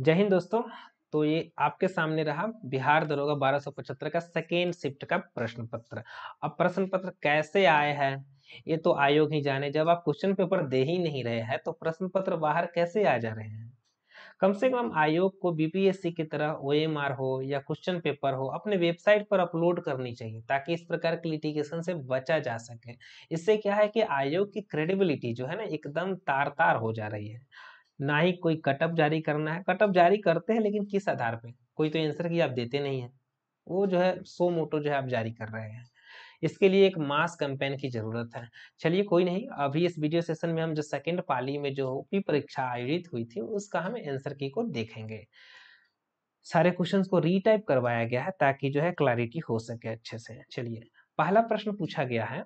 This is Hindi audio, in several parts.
जय हिंद दोस्तों तो ये आपके सामने रहा बिहार दरोगा बारह सौ पचहत्तर का सेकेंड शिफ्ट का प्रश्न पत्र अब प्रश्न पत्र कैसे आए हैं ये तो आयोग ही जाने जब आप क्वेश्चन पेपर दे ही नहीं रहे हैं तो प्रश्न पत्र बाहर कैसे आ जा रहे हैं कम से कम आयोग को बीपीएससी की तरह ओ हो या क्वेश्चन पेपर हो अपने वेबसाइट पर अपलोड करनी चाहिए ताकि इस प्रकार के लिटिगेशन से बचा जा सके इससे क्या है कि आयोग की क्रेडिबिलिटी जो है ना एकदम तार तार हो जा रही है ना ही कोई कटअप जारी करना है कटअप जारी करते हैं लेकिन किस आधार पे कोई तो आंसर की आप देते नहीं है वो जो है सो मोटो जो है आप जारी कर रहे हैं इसके लिए एक मास कैंपेन की जरूरत है चलिए कोई नहीं अभी इस वीडियो सेशन में हम जो सेकेंड पाली में जो भी परीक्षा आयोजित हुई थी उसका हम आंसर की को देखेंगे सारे क्वेश्चन को रीटाइप करवाया गया है ताकि जो है क्लैरिटी हो सके अच्छे से चलिए पहला प्रश्न पूछा गया है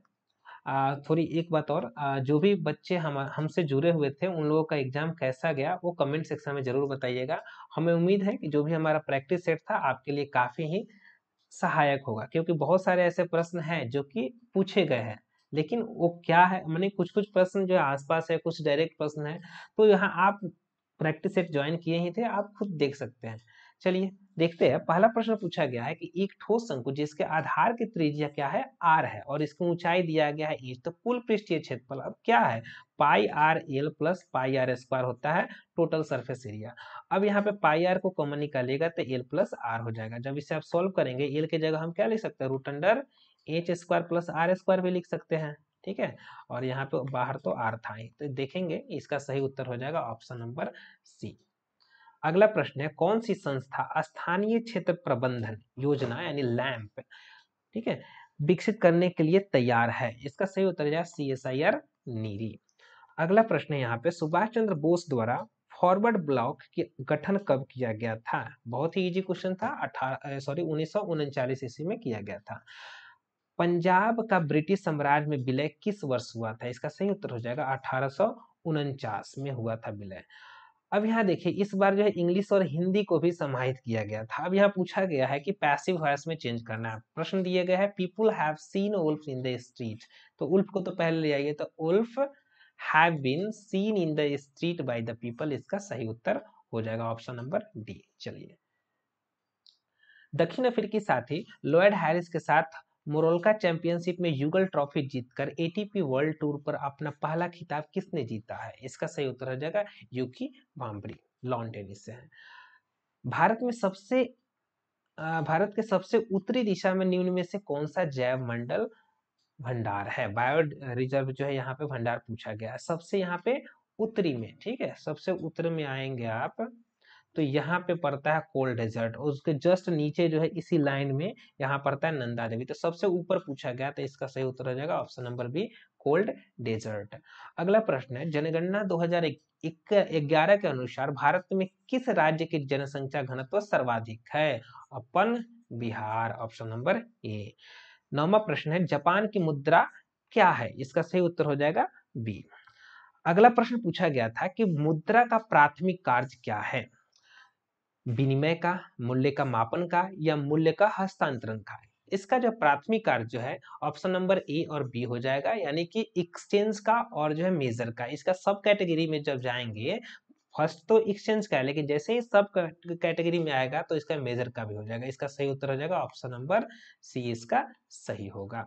थोड़ी एक बात और जो भी बच्चे हम हमसे जुड़े हुए थे उन लोगों का एग्जाम कैसा गया वो कमेंट सेक्शन में जरूर बताइएगा हमें उम्मीद है कि जो भी हमारा प्रैक्टिस सेट था आपके लिए काफ़ी ही सहायक होगा क्योंकि बहुत सारे ऐसे प्रश्न हैं जो कि पूछे गए हैं लेकिन वो क्या है मैंने कुछ कुछ प्रश्न जो आसपास है कुछ डायरेक्ट प्रश्न है तो यहाँ आप प्रैक्टिस सेट ज्वाइन किए ही थे आप खुद देख सकते हैं चलिए देखते हैं पहला प्रश्न पूछा गया है कि एक ठोस शंकु जिसके आधार की त्रिज्या क्या है आर है और इसकी ऊंचाई दिया गया है एच e, तो कुल पृष्ठीय क्षेत्रफल अब क्या है pi r l plus pi r square होता है टोटल सरफेस एरिया अब यहाँ पे पाई आर को कॉमन निकालेगा तो एल प्लस आर हो जाएगा जब इसे आप सॉल्व करेंगे एल की जगह हम क्या लिख सकते हैं root under h square plus r square भी लिख सकते हैं ठीक है और यहाँ पे बाहर तो आर था ही तो देखेंगे इसका सही उत्तर हो जाएगा ऑप्शन नंबर सी अगला प्रश्न है कौन सी संस्था स्थानीय क्षेत्र प्रबंधन योजना यानी लैंप ठीक है विकसित करने के लिए तैयार है इसका सही उत्तर जाए सी एस आई आर नीरी अगला प्रश्न यहाँ पे सुभाष चंद्र बोस द्वारा फॉरवर्ड ब्लॉक के गठन कब किया गया था बहुत ही इजी क्वेश्चन था अठारह सॉरी उन्नीस ईस्वी में किया गया था पंजाब का ब्रिटिश साम्राज्य में विलय किस वर्ष हुआ था इसका सही उत्तर हो जाएगा अठारह में हुआ था विलय अब यहाँ देखिए इस बार जो है इंग्लिश और हिंदी को भी समाहित किया गया था अब यहाँ पूछा गया है कि पैसिव वॉयस में चेंज करना है प्रश्न दिया गया है people have seen wolf in the street तो उल्फ को तो पहले ले आइए तो wolf have been seen in the street by the people इसका सही उत्तर हो जाएगा ऑप्शन नंबर डी चलिए दक्षिण अफ्रीकी साथी लॉयड हैरिस के साथ मोरलका चैंपियनशिप में युगल ट्रॉफी जीतकर एटीपी वर्ल्ड टूर पर अपना पहला खिताब किसने जीता है इसका सही उत्तर हो जाएगा यूकी बाम्बरी लॉन टेनिस से है भारत में सबसे भारत के सबसे उत्तरी दिशा में निम्न में से कौन सा जैव मंडल भंडार है बायो रिजर्व जो है यहाँ पे भंडार पूछा गया है सबसे यहाँ पे उत्तरी में ठीक है सबसे उत्तर में आएंगे आप तो यहाँ पे पड़ता है कोल्ड डेजर्ट और उसके जस्ट नीचे जो है इसी लाइन में यहाँ पड़ता है नंदा देवी तो सबसे ऊपर पूछा गया तो इसका सही उत्तर हो जाएगा option number B cold desert अगला प्रश्न है जनगणना 2011 के अनुसार भारत में किस राज्य की जनसंख्या घनत्व सर्वाधिक है अपन बिहार ऑप्शन नंबर ए नौवा प्रश्न है जापान की मुद्रा क्या है इसका सही उत्तर हो जाएगा बी अगला प्रश्न पूछा गया था कि मुद्रा का प्राथमिक कार्य क्या है विनिमय का मूल्य का मापन का या मूल्य का हस्तांतरण का इसका जो प्राथमिक कार्य जो है ऑप्शन नंबर ए और बी हो जाएगा यानी कि एक्सचेंज का और जो है मेजर का इसका सब कैटेगरी में जब जाएंगे फर्स्ट तो एक्सचेंज का है लेकिन जैसे ही सब कैटेगरी में आएगा तो इसका मेजर का भी हो जाएगा इसका सही उत्तर हो जाएगा ऑप्शन नंबर सी इसका सही होगा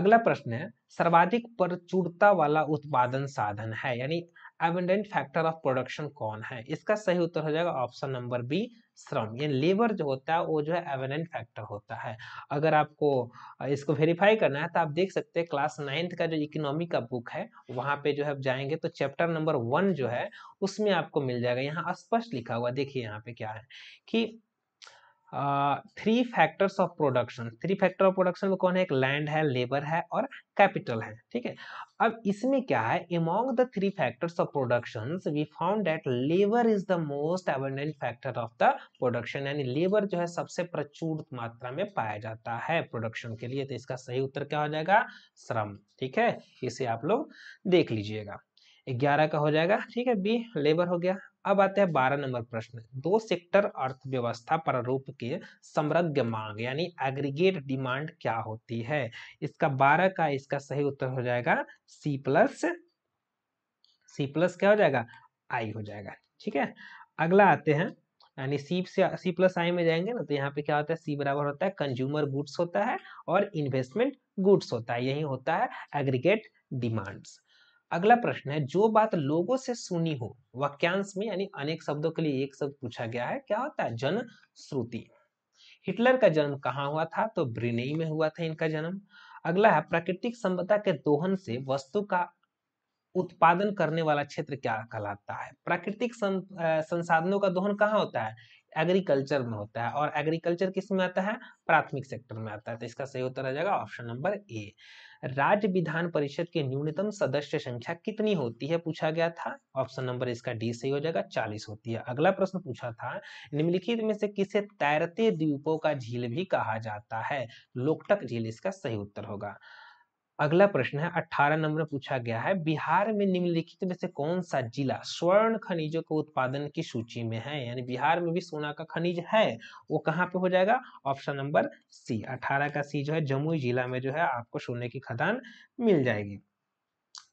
अगला प्रश्न है सर्वाधिक प्रचुरता वाला उत्पादन साधन है यानी एबंडेंट फैक्टर ऑफ प्रोडक्शन कौन है इसका सही उत्तर हो जाएगा ऑप्शन नंबर बी श्रम ये लेबर जो होता है वो जो है एवेनेंट फैक्टर होता है अगर आपको इसको वेरीफाई करना है तो आप देख सकते हैं क्लास नाइन्थ का जो इकोनॉमी का बुक है वहाँ पे जो है आप जाएंगे तो चैप्टर नंबर वन जो है उसमें आपको मिल जाएगा यहाँ स्पष्ट लिखा हुआ देखिए यहाँ पे क्या है कि three factors of production three factor of production में कौन है एक लैंड है लेबर है और कैपिटल है ठीक है अब इसमें क्या है among the three factors of production we found that labour is the most abundant factor of the production यानी लेबर जो है सबसे प्रचुर मात्रा में पाया जाता है प्रोडक्शन के लिए तो इसका सही उत्तर क्या हो जाएगा श्रम ठीक है इसे आप लोग देख लीजिएगा ग्यारह का हो जाएगा ठीक है बी लेबर हो गया अब आते हैं बारह नंबर प्रश्न दो सेक्टर अर्थव्यवस्था रूप के समृद्ध मांग यानी एग्रीगेट डिमांड क्या होती है इसका बारह का इसका सही उत्तर हो जाएगा सी प्लस सी प्लस क्या हो जाएगा आई हो जाएगा ठीक है अगला आते हैं यानी सी से सी प्लस आई में जाएंगे ना तो यहाँ पे क्या होता है सी बराबर होता है कंज्यूमर गुड्स होता है और इन्वेस्टमेंट गुड्स होता है यही होता है एग्रीगेट डिमांड्स अगला प्रश्न है जो बात लोगों से सुनी हो वाक्यांश में यानी अनेक शब्दों के लिए एक शब्द पूछा गया है क्या होता है जन श्रुति हिटलर का जन्म कहाँ हुआ था तो ब्रिनेई में हुआ था इनका जन्म अगला है प्राकृतिक संपदा के दोहन से वस्तु का उत्पादन करने वाला क्षेत्र क्या कहलाता है प्राकृतिक संसाधनों का दोहन कहाँ होता है एग्रीकल्चर में होता है और एग्रीकल्चर किस में आता है प्राथमिक सेक्टर में आता है तो इसका सही उत्तर आ जाएगा ऑप्शन नंबर ए राज्य विधान परिषद के न्यूनतम सदस्य संख्या कितनी होती है पूछा गया था ऑप्शन नंबर इसका डी सही हो जाएगा चालीस होती है अगला प्रश्न पूछा था निम्नलिखित में से किसे तैरते द्वीपों का झील भी कहा जाता है लोकटक झील इसका सही उत्तर होगा अगला प्रश्न है अठारह नंबर पूछा गया है बिहार में निम्नलिखित में से कौन सा जिला स्वर्ण खनिजों के उत्पादन की सूची में है यानी बिहार में भी सोना का खनिज है वो कहाँ पे हो जाएगा ऑप्शन नंबर सी अठारह का सी जो है जमुई जिला में जो है आपको सोने की खदान मिल जाएगी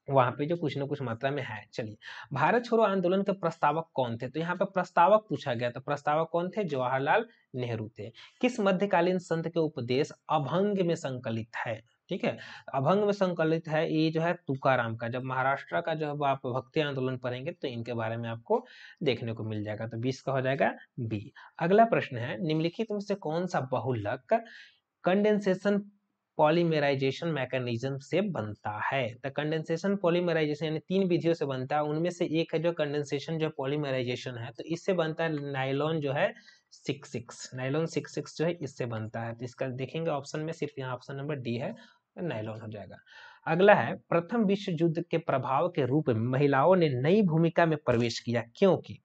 वहां पे जो कुछ ना कुछ मात्रा में है चलिए भारत छोड़ो आंदोलन के प्रस्तावक कौन थे तो यहाँ पे प्रस्तावक पूछा गया तो प्रस्तावक कौन थे जवाहरलाल नेहरू थे किस मध्यकालीन संत के उपदेश अभंग में संकलित है ठीक है अभंग में संकलित है ये जो है तुकाराम का जब महाराष्ट्र का है आप भक्ति आंदोलन पढ़ेंगे तो इनके बारे में आपको देखने को मिल जाएगा तो बीस का हो जाएगा बी अगला प्रश्न है निम्नलिखित में से कौन सा बहुलक कंडेंसेशन पॉलीमेराइजेशन मैकेनिज्म से बनता है तो कंडेंसेशन पॉलीमेराइजेशन यानी तीन विधियों से बनता है उनमें से एक है जो कंडेंसेशन जो पॉलीमेराइजेशन है तो इससे बनता है नाइलॉन जो है six six nylon six six जो है इससे बनता है तो इसका देखेंगे ऑप्शन में सिर्फ यहाँ ऑप्शन नंबर डी है नायलॉन हो जाएगा अगला है प्रथम विश्व युद्ध के प्रभाव के रूप में महिलाओं ने नई भूमिका में प्रवेश किया क्योंकि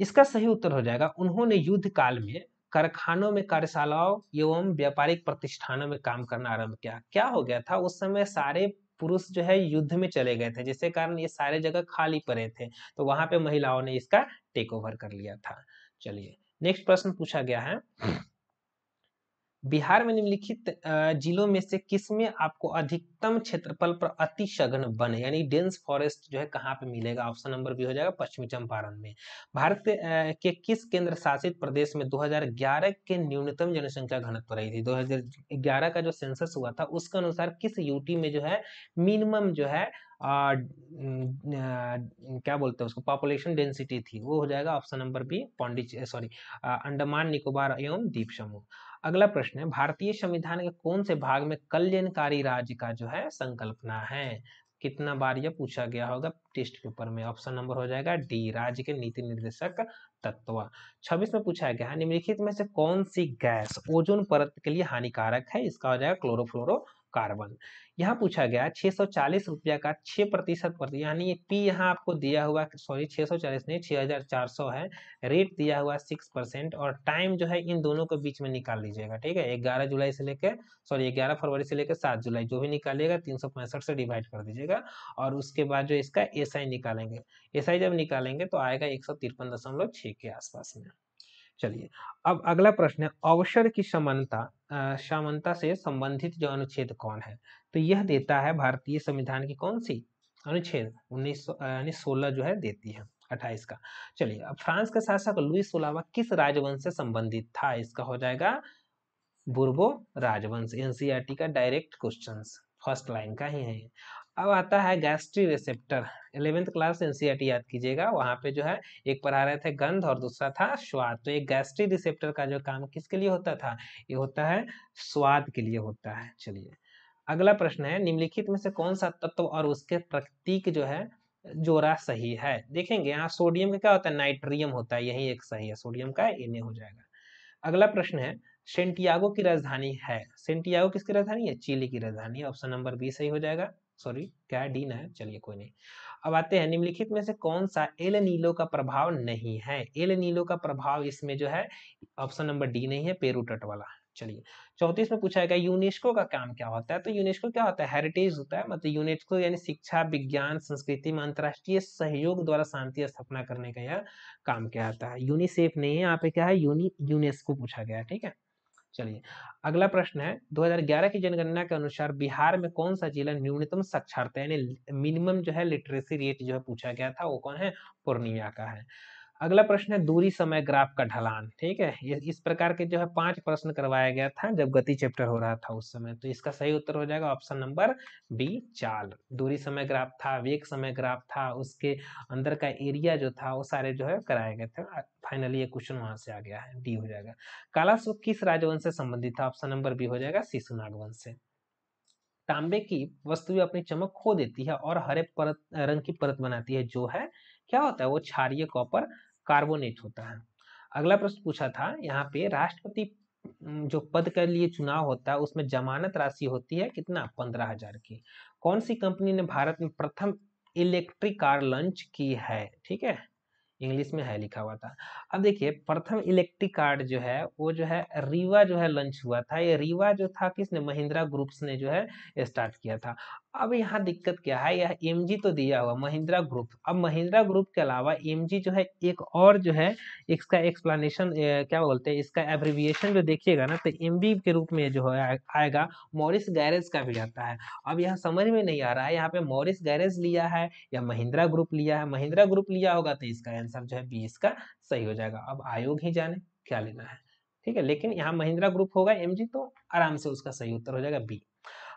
इसका सही उत्तर हो जाएगा उन्होंने युद्ध काल में कारखानों में कार्यशालाओं एवं व्यापारिक प्रतिष्ठानों में काम करना आरंभ किया क्या हो गया था उस समय सारे पुरुष जो है युद्ध में चले गए थे जिसके कारण ये सारे जगह खाली पड़े थे तो वहां पे महिलाओं ने इसका टेक ओवर कर लिया था चलिए नेक्स्ट प्रश्न पूछा गया है बिहार में निम्नलिखित जिलों में से किस में आपको अधिकतम क्षेत्रफल पर अति सघन वन यानी डेंस फॉरेस्ट जो है कहाँ पे मिलेगा ऑप्शन नंबर भी हो जाएगा पश्चिमी चंपारण में भारत के किस केंद्र शासित प्रदेश में 2011 के न्यूनतम जनसंख्या घनत्व रही थी 2011 का जो सेंसस हुआ था उसके अनुसार किस यूटी में जो है मिनिमम जो है आ, न, क्या बोलते हैं उसको पॉपुलेशन डेंसिटी थी वो हो जाएगा ऑप्शन नंबर बी पौंडीचे सॉरी अंडमान निकोबार एवं द्वीप समूह अगला प्रश्न है भारतीय संविधान के कौन से भाग में कल्याणकारी राज्य का जो है संकल्पना है कितना बार यह पूछा गया होगा टेस्ट पेपर में ऑप्शन नंबर हो जाएगा डी राज्य के नीति निर्देशक तत्व छब्बीस में पूछा गया है निम्नलिखित में से कौन सी गैस ओजोन परत के लिए हानिकारक है इसका हो जाएगा क्लोरोफ्लोरो कार्बन यहाँ पूछा गया 640 रुपया का 6 प्रतिशत प्रति यानी पी यहाँ आपको दिया हुआ सॉरी 640 नहीं 6400 है रेट दिया हुआ 6 परसेंट और टाइम जो है इन दोनों के बीच में निकाल लीजिएगा ठीक है 11 जुलाई से लेकर सॉरी 11 फरवरी से लेकर 7 जुलाई जो भी निकालिएगा तीन से डिवाइड कर दीजिएगा और उसके बाद जो इसका एस आई निकालेंगे एस आई जब निकालेंगे तो आएगा एक के आसपास में चलिए अब अगला प्रश्न है अवसर की समानता समानता से संबंधित जो अनुच्छेद कौन है तो यह देता है भारतीय संविधान की कौन सी अनुच्छेद उन्नीस यानी सोलह जो है देती है अट्ठाईस का चलिए अब फ्रांस का शासक लुई सोलावा किस राजवंश से संबंधित था इसका हो जाएगा बुर्बो राजवंश एनसीआरटी का डायरेक्ट क्वेश्चन फर्स्ट लाइन का ही है अब आता है gastric receptor eleventh class NCERT याद कीजिएगा वहाँ पे जो है एक पढ़ा रहे थे गंध और दूसरा था स्वाद तो एक गैस्ट्री रिसेप्टर का जो काम किसके लिए होता था ये होता है स्वाद के लिए होता है चलिए अगला प्रश्न है निम्नलिखित में से कौन सा तत्व तो और उसके प्रतीक जो है जोरा सही है देखेंगे यहाँ सोडियम का क्या होता है नाइट्रियम होता है यही एक सही है सोडियम का एन हो जाएगा अगला प्रश्न है सेंटियागो की राजधानी है सेंटियागो किसकी राजधानी है चिली की राजधानी ऑप्शन नंबर बी सही हो जाएगा सॉरी क्या डीन है चलिए कोई नहीं अब आते हैं निम्नलिखित में से कौन सा एल नीलो का प्रभाव नहीं है एल नीलो का प्रभाव इसमें जो है ऑप्शन नंबर डी नहीं है पेरू तट वाला चलिए चौतीस में पूछा गया यूनेस्को का काम क्या होता है तो यूनेस्को क्या होता है हेरिटेज होता है मतलब यूनेस्को यानी शिक्षा विज्ञान संस्कृति में अंतर्राष्ट्रीय सहयोग द्वारा शांति स्थापना करने का यह काम क्या आता है यूनिसेफ नहीं है यहाँ पे क्या है यूनि यूनेस्को पूछा गया ठीक है चलिए अगला प्रश्न है 2011 की जनगणना के अनुसार बिहार में कौन सा जिला न्यूनतम साक्षरता यानी मिनिमम जो है लिटरेसी रेट जो है पूछा गया था वो कौन है पूर्णिया का है अगला प्रश्न है दूरी समय ग्राफ का ढलान ठीक है ये इस प्रकार के जो है पांच प्रश्न करवाया गया था जब गति चैप्टर हो रहा था उस समय तो इसका सही उत्तर हो जाएगा ऑप्शन नंबर बी चाल दूरी समय ग्राफ था वेग समय ग्राफ था उसके अंदर का एरिया जो था वो सारे जो है कराए गए थे फाइनली ये क्वेश्चन वहां से आ गया है डी हो जाएगा काला सुख किस राजवंश से संबंधित था ऑप्शन नंबर बी हो जाएगा शिशुनाग वंश से तांबे की वस्तु अपनी चमक खो देती है और हरे परत रंग की परत बनाती है जो है क्या होता है वो क्षारिय कॉपर कार्बोनेट होता है अगला प्रश्न पूछा था यहाँ पे राष्ट्रपति जो पद के लिए चुनाव होता है उसमें जमानत राशि होती है कितना पंद्रह हजार की कौन सी कंपनी ने भारत में प्रथम इलेक्ट्रिक कार लॉन्च की है ठीक है इंग्लिश में है लिखा हुआ था अब देखिए प्रथम इलेक्ट्रिक कार जो है वो जो है रीवा जो है लॉन्च हुआ था ये रीवा जो था किसने महिंद्रा ग्रुप्स ने जो है स्टार्ट किया था अब यहाँ दिक्कत क्या है यह एम तो दिया हुआ महिंद्रा ग्रुप अब महिंद्रा ग्रुप के अलावा एम जो है एक और जो है इसका एक्सप्लेनेशन क्या बोलते हैं इसका एब्रिविएशन जो देखिएगा ना तो एम के रूप में जो है आएगा मॉरिस गैरेज का भी आता है अब यहाँ समझ में नहीं आ रहा है यहाँ पे मॉरिस गैरेज लिया है या महिंद्रा ग्रुप लिया है महिंद्रा ग्रुप लिया होगा तो इसका आंसर जो है बी इसका सही हो जाएगा अब आयोग ही जाने क्या लेना है ठीक है लेकिन यहाँ महिंद्रा ग्रुप होगा एम तो आराम से उसका सही उत्तर हो जाएगा बी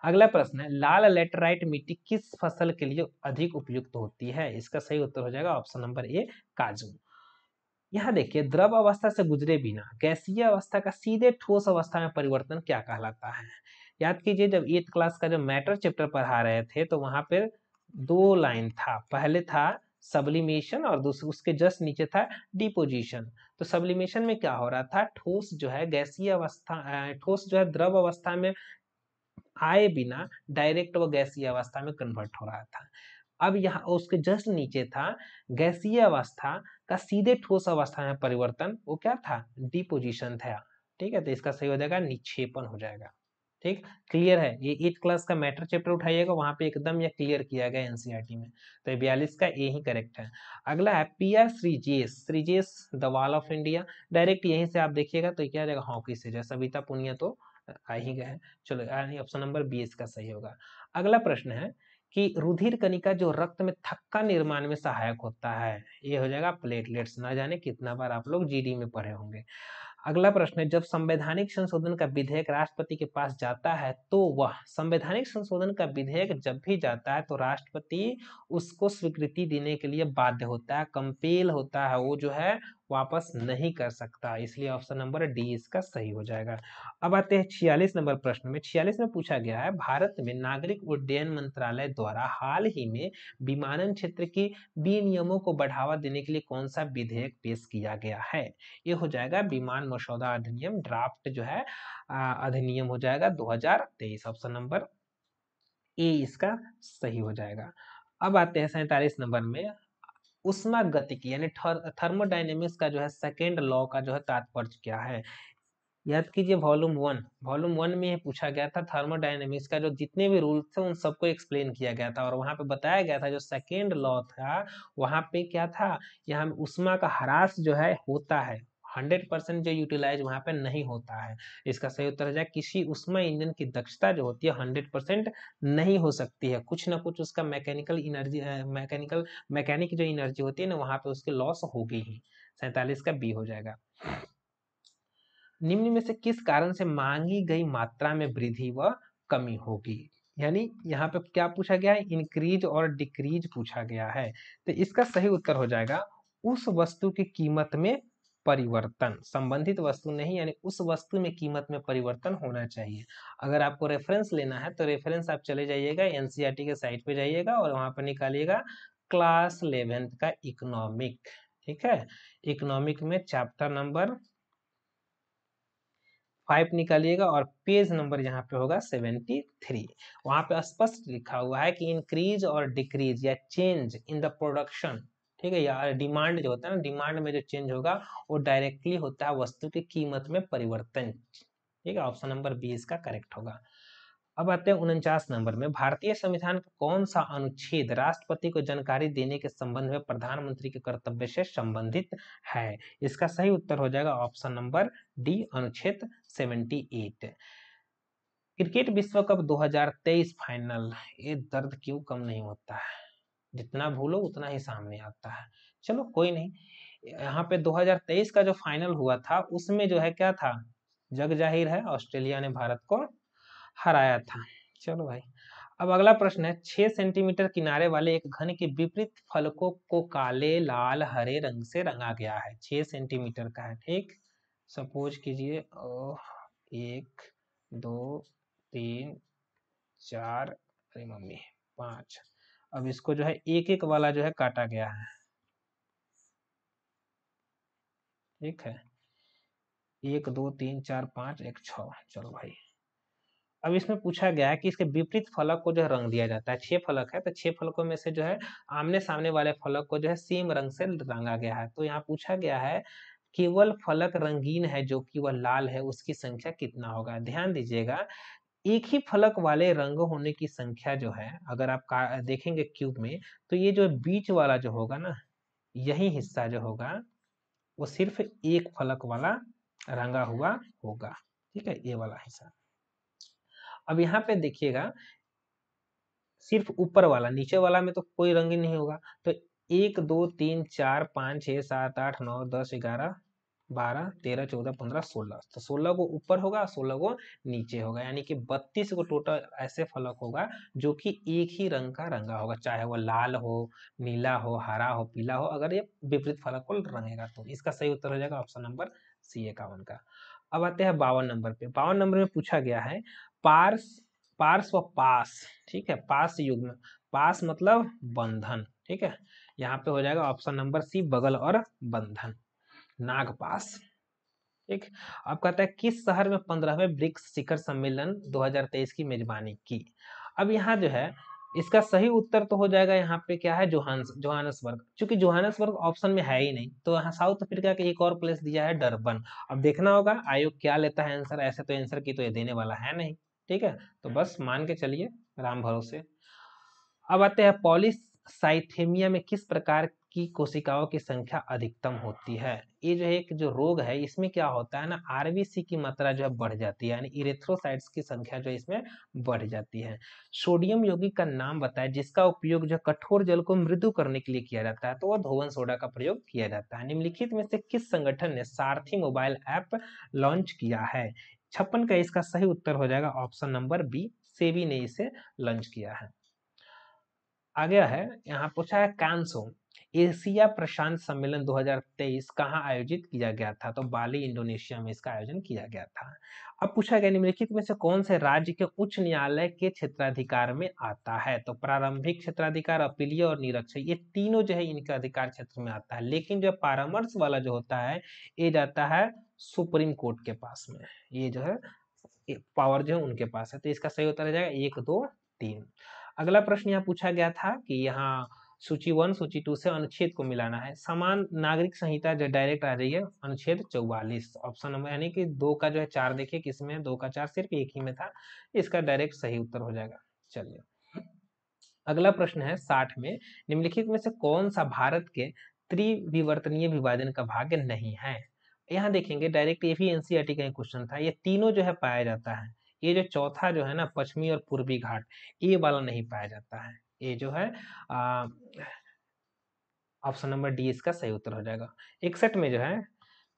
अगला प्रश्न है लाल लेटराइट मिट्टी किस फसल के लिए अधिक उपयुक्त होती है इसका सही उत्तर हो जाएगा ऑप्शन नंबर ए काजू यहाँ देखिए द्रव अवस्था से गुजरे बिना गैसीय अवस्था का सीधे ठोस अवस्था में परिवर्तन क्या कहलाता है याद कीजिए जब एट्थ क्लास का जब मैटर चैप्टर पढ़ा रहे थे तो वहां पर दो लाइन था पहले था सबलिमेशन और दूसरे उसके जस्ट नीचे था डिपोजिशन तो सबलिमेशन में क्या हो रहा था ठोस जो है गैसीय अवस्था ठोस जो है द्रव अवस्था में आए बिना डायरेक्ट वो गैसीय अवस्था में कन्वर्ट हो रहा था अब यहाँ उसके जस्ट नीचे था गैसीय अवस्था का सीधे ठोस अवस्था में परिवर्तन वो क्या था डिपोजिशन था ठीक है तो इसका सही हो जाएगा निक्षेपण हो जाएगा ठीक क्लियर है ये एट क्लास का मैटर चैप्टर उठाइएगा वहां पे एकदम ये क्लियर किया गया एनसीईआरटी e में तो बयालीस का ए ही करेक्ट है अगला है P R Sreejesh Sreejesh the wall of India direct यहीं से आप देखिएगा तो क्या रहेगा हॉकी से जैसा बीता पुनिया तो आ ही हम्म। गए हैं चलो यानी ऑप्शन नंबर बी इसका सही होगा अगला प्रश्न है कि रुधिर कणिका जो रक्त में थक्का निर्माण में सहायक होता है ये हो जाएगा प्लेटलेट्स ना जाने कितना बार आप लोग जीडी में पढ़े होंगे अगला प्रश्न है जब संवैधानिक संशोधन का विधेयक राष्ट्रपति के पास जाता है तो वह संवैधानिक संशोधन का विधेयक जब भी जाता है तो राष्ट्रपति उसको स्वीकृति देने के लिए बाध्य होता है कंपेल होता है वो जो है वापस नहीं कर सकता इसलिए ऑप्शन नंबर डी इसका सही हो जाएगा अब आते हैं छियालीस नंबर प्रश्न में छियालीस में पूछा गया है भारत में नागरिक उड्डयन मंत्रालय द्वारा हाल ही में विमानन क्षेत्र के विनियमों को बढ़ावा देने के लिए कौन सा विधेयक पेश किया गया है ये हो जाएगा विमान मसौदा अधिनियम ड्राफ्ट जो है अधिनियम हो जाएगा दो ऑप्शन नंबर ए इसका सही हो जाएगा अब आते हैं सैतालीस नंबर में उष्मा की यानी थर्मोडाइनेमिक्स का जो है सेकेंड लॉ का जो है तात्पर्य क्या है याद कीजिए वॉल्यूम वन वॉल्यूम वन में पूछा गया था थर्मोडाइनेमिक्स का जो जितने भी रूल थे उन सबको एक्सप्लेन किया गया था और वहाँ पे बताया गया था जो सेकेंड लॉ था वहाँ पे क्या था यहाँ उष्मा का ह्रास जो है होता है हंड्रेड परसेंट जो यूटिलाइज वहाँ पे नहीं होता है इसका सही उत्तर हो जाए किसी उसमें इंजन की दक्षता जो होती है हंड्रेड परसेंट नहीं हो सकती है कुछ ना कुछ उसका मैकेनिकल इनर्जी मैकेनिकल मैकेनिक जो इनर्जी होती है ना वहाँ पे उसकी लॉस होगी ही सैतालीस का बी हो जाएगा निम्न में से किस कारण से मांगी गई मात्रा में वृद्धि व कमी होगी यानी यहाँ पे क्या पूछा गया है इंक्रीज और डिक्रीज पूछा गया है तो इसका सही उत्तर हो जाएगा उस वस्तु की कीमत में परिवर्तन संबंधित वस्तु नहीं यानी उस वस्तु में कीमत में परिवर्तन होना चाहिए अगर आपको रेफरेंस लेना है तो रेफरेंस आप चले जाइएगा एनसीईआरटी e के साइट पे जाइएगा और वहां पर निकालिएगा क्लास इलेवेंथ का इकोनॉमिक ठीक है इकोनॉमिक में चैप्टर नंबर फाइव निकालिएगा और पेज नंबर यहाँ पे होगा सेवेंटी थ्री वहां पे स्पष्ट लिखा हुआ है कि इंक्रीज और डिक्रीज या चेंज इन द प्रोडक्शन ठीक है यार डिमांड जो होता है ना डिमांड में जो चेंज होगा वो डायरेक्टली होता है वस्तु की कीमत में परिवर्तन ठीक है ऑप्शन नंबर बी इसका करेक्ट होगा अब आते हैं उनचास नंबर में भारतीय संविधान का कौन सा अनुच्छेद राष्ट्रपति को जानकारी देने के संबंध में प्रधानमंत्री के कर्तव्य से संबंधित है इसका सही उत्तर हो जाएगा ऑप्शन नंबर डी अनुच्छेद 78 क्रिकेट विश्व कप 2023 फाइनल ये दर्द क्यों कम नहीं होता है जितना भूलो उतना ही सामने आता है चलो कोई नहीं यहाँ पे 2023 का जो फाइनल हुआ था उसमें जो है क्या था जग जाहिर है ऑस्ट्रेलिया ने भारत को हराया था चलो भाई अब अगला प्रश्न है छह सेंटीमीटर किनारे वाले एक घन के विपरीत फलकों को काले लाल हरे रंग से रंगा गया है छह सेंटीमीटर का है ठीक सपोज कीजिए एक दो तीन चार अरे मम्मी पांच अब इसको जो है एक एक वाला जो है काटा गया है ठीक है एक दो तीन चार पांच एक छ चलो भाई अब इसमें पूछा गया है कि इसके विपरीत फलक को जो है रंग दिया जाता है छह फलक है तो छह फलकों में से जो है आमने सामने वाले फलक को जो है सेम रंग से रंगा गया है तो यहाँ पूछा गया है केवल फलक रंगीन है जो कि वह लाल है उसकी संख्या कितना होगा ध्यान दीजिएगा एक ही फलक वाले रंग होने की संख्या जो है अगर आप देखेंगे क्यूब में तो ये जो बीच वाला जो होगा ना यही हिस्सा जो होगा वो सिर्फ एक फलक वाला रंगा हुआ होगा ठीक है ये वाला हिस्सा अब यहाँ पे देखिएगा सिर्फ ऊपर वाला नीचे वाला में तो कोई रंग ही नहीं होगा तो एक दो तीन चार पाँच छह सात आठ नौ दस ग्यारह बारह तेरह चौदह पंद्रह सोलह तो सोलह को ऊपर होगा सोलह को नीचे होगा यानी कि बत्तीस को टोटल ऐसे फलक होगा जो कि एक ही रंग का रंगा होगा चाहे वो लाल हो नीला हो हरा हो पीला हो अगर ये विपरीत फलक को रंगेगा तो इसका सही उत्तर हो जाएगा ऑप्शन नंबर सी इक्यावन का अब आते हैं बावन नंबर पे बावन नंबर में पूछा गया है पार्स पार्स व पास ठीक है पास युग्म पास मतलब बंधन ठीक है यहाँ पे हो जाएगा ऑप्शन नंबर सी बगल और बंधन नागपास ठीक अब कहता है किस शहर में पंद्रहवें ब्रिक्स शिखर सम्मेलन 2023 की मेजबानी की अब यहाँ जो है इसका सही उत्तर तो हो जाएगा यहाँ पे क्या है जोहान्स जोहानसबर्ग चूंकि जोहानसबर्ग ऑप्शन में है ही नहीं तो यहाँ साउथ अफ्रीका के एक और प्लेस दिया है डरबन अब देखना होगा आयोग क्या लेता है आंसर ऐसे तो आंसर की तो ये देने वाला है नहीं ठीक है तो बस मान के चलिए राम भरोसे अब आते हैं पॉलिस साइथेमिया में किस प्रकार की कोशिकाओं की संख्या अधिकतम होती है ये जो एक जो रोग है इसमें क्या होता है ना आरबीसी की मात्रा जो है बढ़ जाती है यानी इरेथ्रोसाइट्स की संख्या जो इसमें बढ़ जाती है सोडियम यौगिक का नाम बताया जिसका उपयोग जो कठोर जल को मृदु करने के लिए किया जाता है तो वह धोवन सोडा का प्रयोग किया जाता है निम्नलिखित में से किस संगठन ने सारथी मोबाइल ऐप लॉन्च किया है छप्पन का इसका सही उत्तर हो जाएगा ऑप्शन नंबर बी सेबी ने इसे लॉन्च किया है आ गया है यहाँ पूछा है कैंसो एशिया प्रशांत सम्मेलन 2023 कहां आयोजित किया गया था तो बाली इंडोनेशिया में इसका आयोजन किया गया था अब पूछा गया निम्नलिखित में से कौन से राज्य के उच्च न्यायालय के क्षेत्राधिकार में आता है तो प्रारंभिक क्षेत्राधिकार अपीलीय और निरक्षय ये तीनों जो है इनके अधिकार क्षेत्र में आता है लेकिन जो परामर्श वाला जो होता है ये जाता है सुप्रीम कोर्ट के पास में ये जो है पावर जो है उनके पास है तो इसका सही उत्तर जाएगा एक दो तीन अगला प्रश्न यहाँ पूछा गया था कि यहाँ सूची वन सूची टू से अनुच्छेद को मिलाना है समान नागरिक संहिता जो डायरेक्ट आ रही है अनुच्छेद चौवालीस ऑप्शन नंबर यानी कि दो का जो है चार देखिए किसमें दो का चार सिर्फ एक ही में था इसका डायरेक्ट सही उत्तर हो जाएगा चलिए अगला प्रश्न है साठ में निम्नलिखित में से कौन सा भारत के त्रिविवर्तनीय विभाजन का भाग नहीं है यहाँ देखेंगे डायरेक्ट ये भी एनसीआरटी का क्वेश्चन था ये तीनों जो है पाया जाता है ये जो चौथा जो है ना पश्चिमी और पूर्वी घाट ये वाला नहीं पाया जाता है ये जो है ऑप्शन नंबर डी इसका सही उत्तर हो जाएगा इकसठ में जो है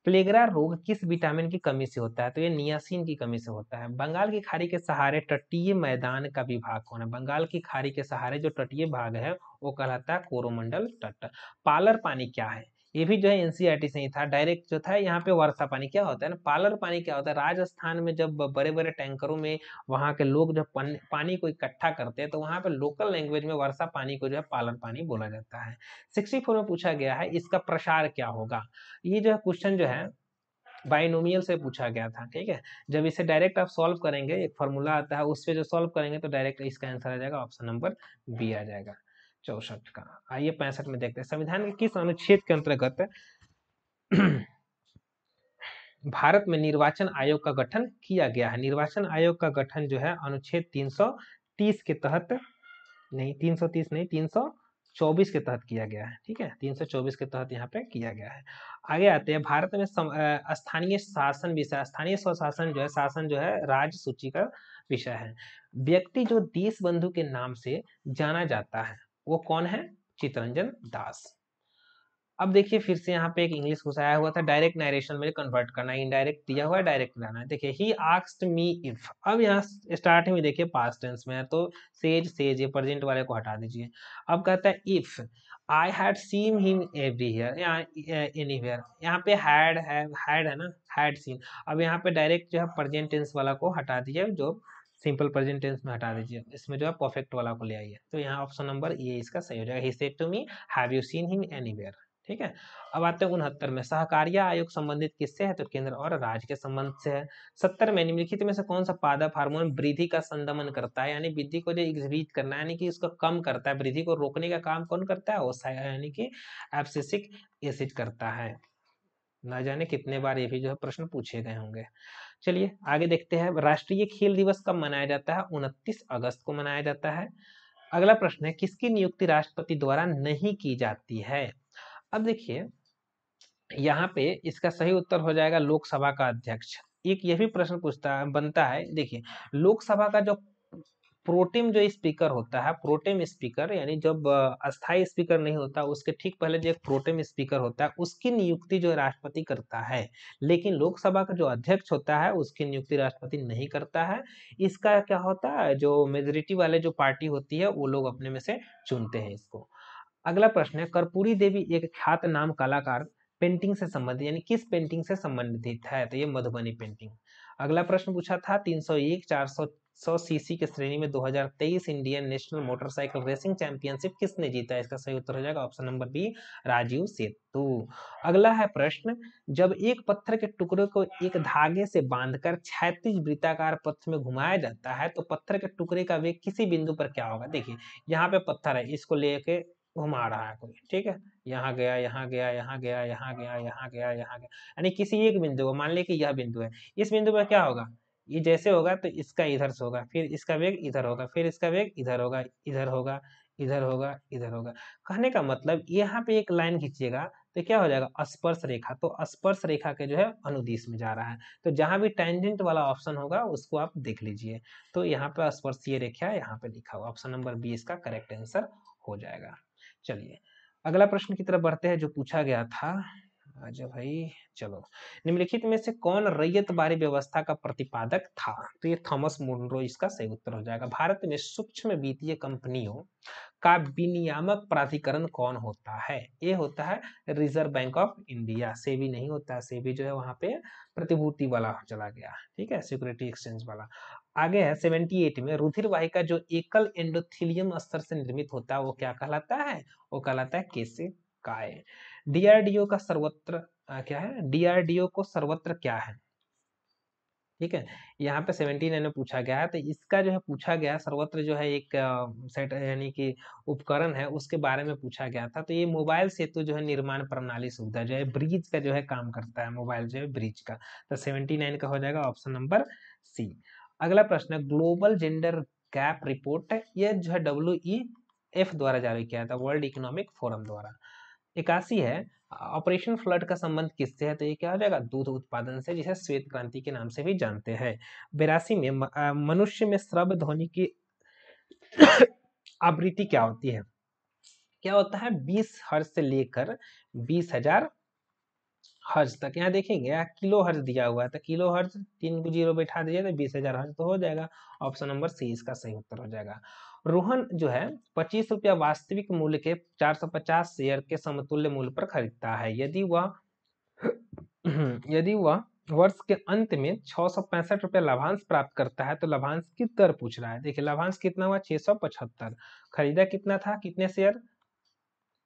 प्लेगरा रोग किस विटामिन की कमी से होता है तो ये नियासिन की कमी से होता है बंगाल की खाड़ी के सहारे तटीय मैदान का विभाग कौन है बंगाल की खाड़ी के सहारे जो तटीय भाग है वो कहलाता है कोरोमंडल तट पालर पानी क्या है ये भी जो है एनसीईआरटी e से ही था डायरेक्ट जो था यहाँ पे वर्षा पानी क्या होता है ना पालर पानी क्या होता है राजस्थान में जब बड़े बड़े टैंकरों में वहाँ के लोग जो पानी को इकट्ठा करते हैं तो वहाँ पे लोकल लैंग्वेज में वर्षा पानी को जो है पालर पानी बोला जाता है सिक्सटी में पूछा गया है इसका प्रसार क्या होगा ये जो है क्वेश्चन जो है बाइनोमियल से पूछा गया था ठीक है जब इसे डायरेक्ट आप सॉल्व करेंगे एक फॉर्मूला आता है उस पर जो सॉल्व करेंगे तो डायरेक्ट इसका आंसर आ जाएगा ऑप्शन नंबर बी आ जाएगा चौसठ का आइए पैंसठ में देखते हैं संविधान के किस अनुच्छेद के अंतर्गत भारत में निर्वाचन आयोग का गठन किया गया है निर्वाचन आयोग का गठन जो है अनुच्छेद 330 के तहत नहीं 330 नहीं 324 के तहत किया गया है ठीक है 324 के तहत यहाँ पे किया गया है आगे आते हैं भारत में स्थानीय शासन विषय स्थानीय स्वशासन जो है शासन जो है राज्य सूची का विषय है व्यक्ति जो देश बंधु के नाम से जाना जाता है वो कौन है चितरंजन दास अब देखिए फिर से यहाँ पे एक इंग्लिश घुसाया हुआ था डायरेक्ट नरेशन में कन्वर्ट करना है इनडायरेक्ट दिया हुआ है डायरेक्ट लाना देखिए ही आस्ट मी इफ अब यहाँ स्टार्ट में देखिए पास टेंस में है तो सेज सेज ये प्रेजेंट वाले को हटा दीजिए अब कहता है if I had seen him everywhere anywhere यहाँ पे हैड है है ना हैड सीन अब यहाँ पे डायरेक्ट जो है प्रेजेंट टेंस वाला को हटा दीजिए जो सिंपल प्रेजेंट टेंस में हटा दीजिए इसमें जो है परफेक्ट वाला को ले आइए तो यहाँ ऑप्शन नंबर ये इसका सही हो जाएगा he said to me have you seen him anywhere ठीक है अब आते हैं उनहत्तर में सहकार्य आयोग संबंधित किससे है तो केंद्र और राज्य के संबंध से है सत्तर में निम्नलिखित में से कौन सा पादप हार्मोन वृद्धि का संदमन करता है यानी वृद्धि को जो एग्जिबिट करना है यानी कि इसको कम करता है वृद्धि को रोकने का काम कौन करता है यानी कि एब्सिसिक एसिड करता है ना जाने कितने बार ये भी जो है प्रश्न पूछे गए होंगे चलिए आगे देखते हैं राष्ट्रीय खेल दिवस कब मनाया जाता है उनतीस अगस्त को मनाया जाता है अगला प्रश्न है किसकी नियुक्ति राष्ट्रपति द्वारा नहीं की जाती है अब देखिए यहाँ पे इसका सही उत्तर हो जाएगा लोकसभा का अध्यक्ष एक यह भी प्रश्न पूछता बनता है देखिए लोकसभा का जो प्रोटेम जो स्पीकर होता है प्रोटेम स्पीकर यानी जब अस्थाई स्पीकर नहीं होता उसके ठीक पहले जो एक प्रोटीम स्पीकर होता है उसकी नियुक्ति जो राष्ट्रपति करता है लेकिन लोकसभा का जो अध्यक्ष होता है उसकी नियुक्ति राष्ट्रपति नहीं करता है इसका क्या होता है जो मेजोरिटी वाले जो पार्टी होती है वो लोग अपने में से चुनते हैं इसको अगला प्रश्न है कर्पूरी देवी एक ख्यात नाम कलाकार पेंटिंग से संबंधित यानी किस पेंटिंग से संबंधित है तो ये मधुबनी पेंटिंग अगला प्रश्न पूछा था 301 400 सौ सीसी के श्रेणी में 2023 Indian National Motorcycle Racing Championship किसने जीता है इसका सही उत्तर हो जाएगा option number B Rajiv Sethu अगला है प्रश्न जब एक पत्थर के टुकड़े को एक धागे से बांधकर क्षैतिज वृत्ताकार पथ में घुमाया जाता है तो पत्थर के टुकड़े का वेग किसी बिंदु पर क्या होगा देखिए यहाँ पे पत्थर है इसको लेके घुमा रहा है कोई ठीक है यहाँ गया यहाँ गया यहाँ गया यहाँ गया यहाँ गया यहाँ गया यानी किसी एक बिंदु को मान ली कि यह बिंदु है इस बिंदु पर क्या होगा ये जैसे होगा तो इसका इधर से होगा फिर इसका वेग इधर होगा फिर इसका वेग इधर होगा इधर होगा इधर होगा इधर होगा कहने का मतलब यहाँ पे एक लाइन खींचिएगा तो क्या हो जाएगा स्पर्श रेखा तो स्पर्श रेखा के जो है अनुदेश में जा रहा है तो जहाँ भी टेंजेंट वाला ऑप्शन होगा उसको आप देख लीजिए तो यहाँ पे स्पर्शीय रेखा यहाँ पे लिखा हुआ ऑप्शन नंबर बी इसका करेक्ट आंसर हो जाएगा चलिए अगला प्रश्न की तरफ बढ़ते हैं जो पूछा गया था अच्छा भाई चलो निम्नलिखित में से कौन रैयत बारी व्यवस्था का प्रतिपादक था तो ये थॉमस मुंड्रो इसका सही उत्तर हो जाएगा भारत में सूक्ष्म वित्तीय कंपनियों का विनियामक प्राधिकरण कौन होता है ये होता है Reserve Bank of India SEBI नहीं होता सेबी जो है वहां पे प्रतिभूति वाला चला गया ठीक है सिक्योरिटी एक्सचेंज वाला आगे है 78 में रुधिर वाही का जो एकल एंडोथिलियम स्तर से निर्मित होता है वो क्या कहलाता है वो कहलाता है केसे काय डीआरडीओ का सर्वत्र क्या है डीआरडीओ को सर्वत्र क्या है ठीक है यहाँ पे सेवेंटीन में पूछा गया है तो इसका जो है पूछा गया है सर्वत्र जो है एक सेट यानी कि उपकरण है उसके बारे में पूछा गया था तो ये मोबाइल सेतु जो है निर्माण प्रणाली सुविधा जो है ब्रिज का जो है काम करता है मोबाइल जो है ब्रिज का तो सेवेंटी नाइन का हो जाएगा ऑप्शन नंबर सी अगला प्रश्न ग्लोबल जेंडर गैप रिपोर्ट यह जो है डब्ल्यू एफ द्वारा जारी किया था वर्ल्ड इकोनॉमिक फोरम द्वारा इक्यासी है ऑपरेशन फ्लड का संबंध किससे है तो ये क्या हो जाएगा दूध उत्पादन से जिसे श्वेत क्रांति के नाम से भी जानते हैं बेरासी में मनुष्य में श्रव ध्वनि की आवृत्ति क्या होती है क्या होता है बीस हर्ष से लेकर बीस हजार हर्ज तक यहाँ देखेंगे यहाँ किलो हर्ज दिया हुआ है तो किलो हर्ज तीन को जीरो बैठा दीजिए तो बीस हजार हर्ज तो हो जाएगा ऑप्शन नंबर सी इसका सही उत्तर हो जाएगा रोहन जो है पच्चीस रुपया वास्तविक मूल्य के चार सौ पचास शेयर के समतुल्य मूल्य पर खरीदता है यदि वह यदि वह वर्ष के अंत में छह सौ पैंसठ रुपया लाभांश प्राप्त करता है तो लाभांश की दर पूछ रहा है देखिए लाभांश कितना हुआ छह सौ पचहत्तर खरीदा कितना था कितने शेयर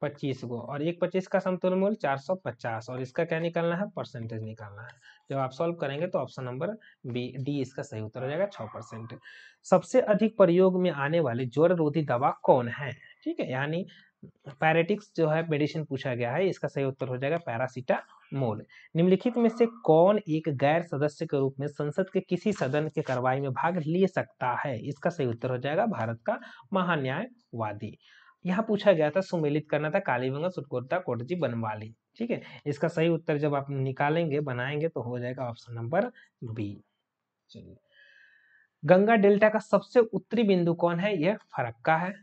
पच्चीस को और एक पच्चीस का समतुल मूल्य चार सौ पचास और इसका क्या निकालना है परसेंटेज निकालना है जब आप सॉल्व करेंगे तो ऑप्शन नंबर बी डी इसका सही उत्तर हो जाएगा छः परसेंट सबसे अधिक प्रयोग में आने वाले ज्वर रोधी दवा कौन है ठीक है यानी पैरेटिक्स जो है मेडिसिन पूछा गया है इसका सही उत्तर हो जाएगा मोल निम्नलिखित में से कौन एक गैर सदस्य के रूप में संसद के किसी सदन के कार्रवाई में भाग ले सकता है इसका सही उत्तर हो जाएगा भारत का महान्यायवादी यहाँ पूछा गया था सुमेलित करना था कालीबंगा सुटकोरता कोटजी बनवाली ठीक है इसका सही उत्तर जब आप निकालेंगे बनाएंगे तो हो जाएगा ऑप्शन नंबर बी चलिए गंगा डेल्टा का सबसे उत्तरी बिंदु कौन है यह फरक्का है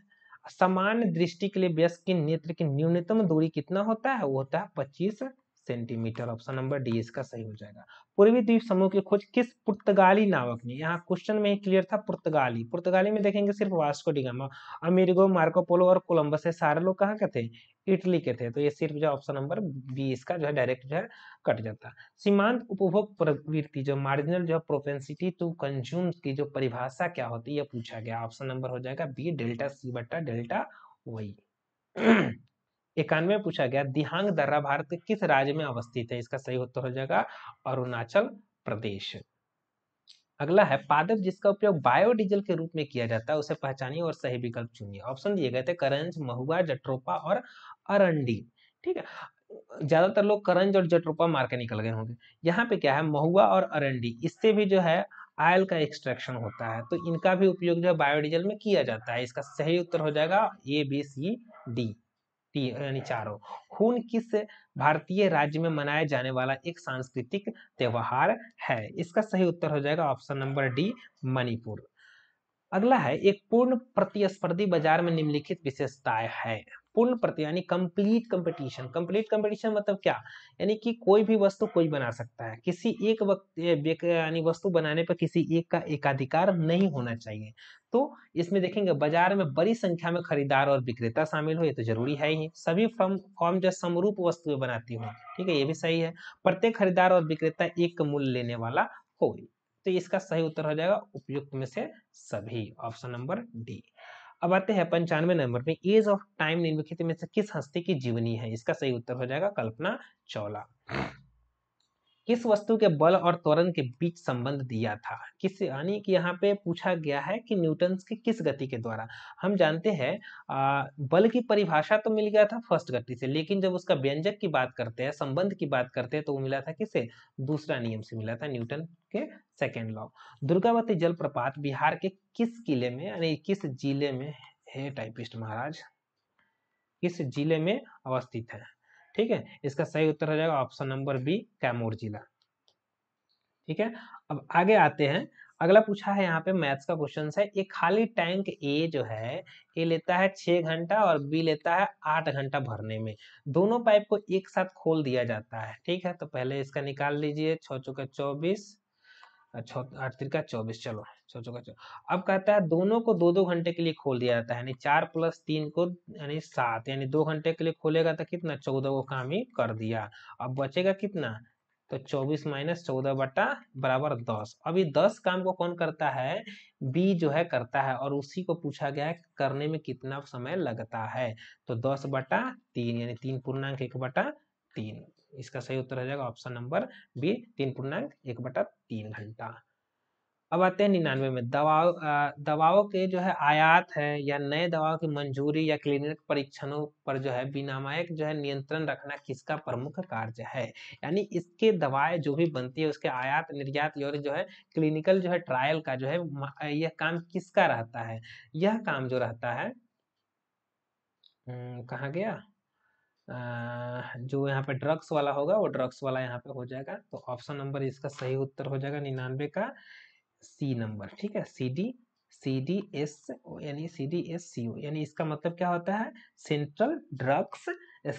सामान्य दृष्टि के लिए व्यस्क के नेत्र की न्यूनतम दूरी कितना होता है वो होता है पच्चीस सेंटीमीटर ऑप्शन नंबर डी इसका सही हो जाएगा पूर्वी द्वीप समूह की खोज किस पुर्तगाली नावक ने यहाँ क्वेश्चन में क्लियर था पुर्तगाली पुर्तगाली में देखेंगे सिर्फ वास्को डिगामा अमीरगो मार्कोपोलो और कोलंबस है सारे लोग कहाँ के थे इटली के थे तो ये सिर्फ जो ऑप्शन नंबर बी इसका जो है डायरेक्ट जो है कट जाता सीमांत उपभोग प्रवृत्ति जो मार्जिनल जो प्रोपेंसिटी टू कंज्यूम की जो परिभाषा क्या होती है पूछा गया ऑप्शन नंबर हो जाएगा बी डेल्टा सी बट्टा डेल्टा वही इक्यानवे पूछा गया दिहांग दर्रा भारत के किस राज्य में अवस्थित है इसका सही उत्तर हो जाएगा अरुणाचल प्रदेश अगला है पादप जिसका उपयोग बायोडीजल के रूप में किया जाता है उसे पहचानिए और सही विकल्प चुनिए ऑप्शन दिए गए थे करंज महुआ जट्रोपा और अरंडी ठीक है ज्यादातर लोग करंज और जट्रोपा मार के निकल गए होंगे यहाँ पे क्या है महुआ और अरंडी इससे भी जो है आयल का एक्सट्रैक्शन होता है तो इनका भी उपयोग जो है बायोडीजल में किया जाता है इसका सही उत्तर हो जाएगा ए बी सी डी यानी चारों खून किस भारतीय राज्य में मनाया जाने वाला एक सांस्कृतिक त्योहार है इसका सही उत्तर हो जाएगा ऑप्शन नंबर डी मणिपुर अगला है एक पूर्ण प्रतिस्पर्धी बाजार में निम्नलिखित विशेषताएं हैं पूर्ण प्रति यानी कंप्लीट कंपटीशन कंप्लीट कंपटीशन मतलब क्या यानी कि कोई भी वस्तु कोई बना सकता है किसी एक वक्त यानी वस्तु बनाने पर किसी एक का एकाधिकार नहीं होना चाहिए तो इसमें देखेंगे बाजार में बड़ी संख्या में खरीदार और विक्रेता शामिल हो ये तो जरूरी है ही सभी फर्म फॉर्म जो समरूप वस्तुएं बनाती हो ठीक है ये भी सही है प्रत्येक खरीदार और विक्रेता एक मूल्य लेने वाला हो तो इसका सही उत्तर हो जाएगा उपयुक्त में से सभी ऑप्शन नंबर डी अब आते हैं पंचानवे नंबर में एज ऑफ टाइम निम्नलिखित में से किस हस्ती की जीवनी है इसका सही उत्तर हो जाएगा कल्पना चौला किस वस्तु के बल और त्वरण के बीच संबंध दिया था किस यानी कि यहाँ पे पूछा गया है कि न्यूटन के किस गति के द्वारा हम जानते हैं बल की परिभाषा तो मिल गया था फर्स्ट गति से लेकिन जब उसका व्यंजक की बात करते हैं संबंध की बात करते हैं तो वो मिला था किसे दूसरा नियम से मिला था न्यूटन के सेकेंड लॉ दुर्गावती जलप्रपात बिहार के किस किले में यानी किस जिले में है टाइपिस्ट महाराज किस जिले में अवस्थित है ठीक है इसका सही उत्तर हो जाएगा ऑप्शन नंबर बी कैमूर जिला ठीक है अब आगे आते हैं अगला पूछा है यहाँ पे मैथ्स का क्वेश्चन है ये खाली टैंक ए जो है ए लेता है छह घंटा और बी लेता है आठ घंटा भरने में दोनों पाइप को एक साथ खोल दिया जाता है ठीक है तो पहले इसका निकाल लीजिए छः चौके चौबीस चौबीस चलो चौका चौ अब कहता है दोनों को दो दो घंटे के लिए खोल दिया जाता है चार प्लस तीन को यानी सात यानी दो घंटे के लिए खोलेगा तो कितना चौदह को काम ही कर दिया अब बचेगा कितना तो चौबीस माइनस चौदह बटा बराबर दस अभी दस काम को कौन करता है बी जो है करता है और उसी को पूछा गया है करने में कितना समय लगता है तो दस बटा तीन यानी तीन पूर्णांक एक बटा तीन इसका सही उत्तर हो जाएगा ऑप्शन नंबर बी तीन पूर्णांक एक बटा तीन घंटा अब आते हैं निन्यानवे में दवाओं दवाओं के जो है आयात है या नए दवाओं की मंजूरी या क्लिनिक परीक्षणों पर जो है विनामायक जो है नियंत्रण रखना किसका प्रमुख कार्य है यानी इसके दवाएं जो भी बनती है उसके आयात निर्यात और जो है क्लिनिकल जो है ट्रायल का जो है यह काम किसका रहता है यह काम जो रहता है कहा गया जो यहाँ पे ड्रग्स वाला होगा वो ड्रग्स वाला यहाँ पे हो जाएगा तो ऑप्शन नंबर इसका सही उत्तर हो जाएगा निन्यानवे का सी नंबर ठीक है C D C D S यानी सी डी एस सी ओ यानी इसका मतलब क्या होता है Central Drugs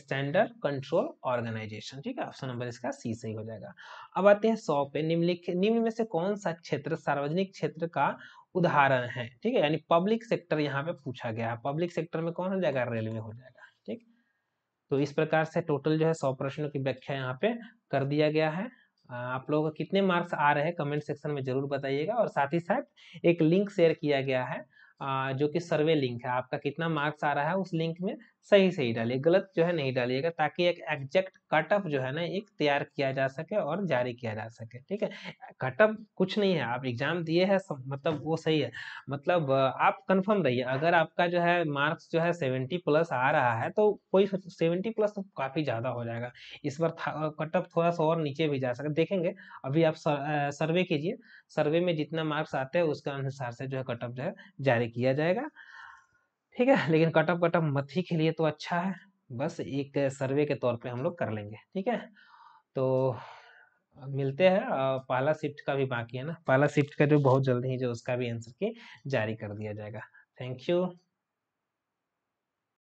Standard Control Organisation ठीक है ऑप्शन नंबर इसका सी सही हो जाएगा अब आते हैं सौ पे निम्नलिखित निम्न में से कौन सा क्षेत्र सार्वजनिक क्षेत्र का उदाहरण है ठीक है यानी पब्लिक सेक्टर यहाँ पे पूछा गया है पब्लिक सेक्टर में कौन हो जाएगा रेलवे हो जाएगा तो इस प्रकार से टोटल जो है सौ प्रश्नों की व्याख्या यहाँ पे कर दिया गया है आप लोगों का कितने मार्क्स आ रहे हैं कमेंट सेक्शन में जरूर बताइएगा और साथ ही साथ एक लिंक शेयर किया गया है जो कि सर्वे लिंक है आपका कितना मार्क्स आ रहा है उस लिंक में सही सही डालिए गलत जो है नहीं डालिएगा ताकि एक एग्जैक्ट कट ऑफ जो है ना एक तैयार किया जा सके और जारी किया जा सके ठीक है कट ऑफ कुछ नहीं है आप एग्जाम दिए हैं मतलब वो सही है मतलब आप कंफर्म रहिए अगर आपका जो है मार्क्स जो है सेवेंटी प्लस आ रहा है तो कोई सेवेंटी प्लस तो काफ़ी ज़्यादा हो जाएगा इस बार कट ऑफ थोड़ा सा और नीचे भी जा सके देखेंगे अभी आप सर्वे कीजिए सर्वे में जितना मार्क्स आते हैं उसके अनुसार से जो है कट ऑफ जो है जारी किया जाएगा ठीक है लेकिन कट ऑफ कट ऑफ मथी के लिए तो अच्छा है बस एक सर्वे के तौर पे हम लोग कर लेंगे ठीक है तो मिलते हैं पहला शिफ्ट का भी बाकी है ना पहला शिफ्ट का जो बहुत जल्दी ही जो उसका भी आंसर की जारी कर दिया जाएगा थैंक यू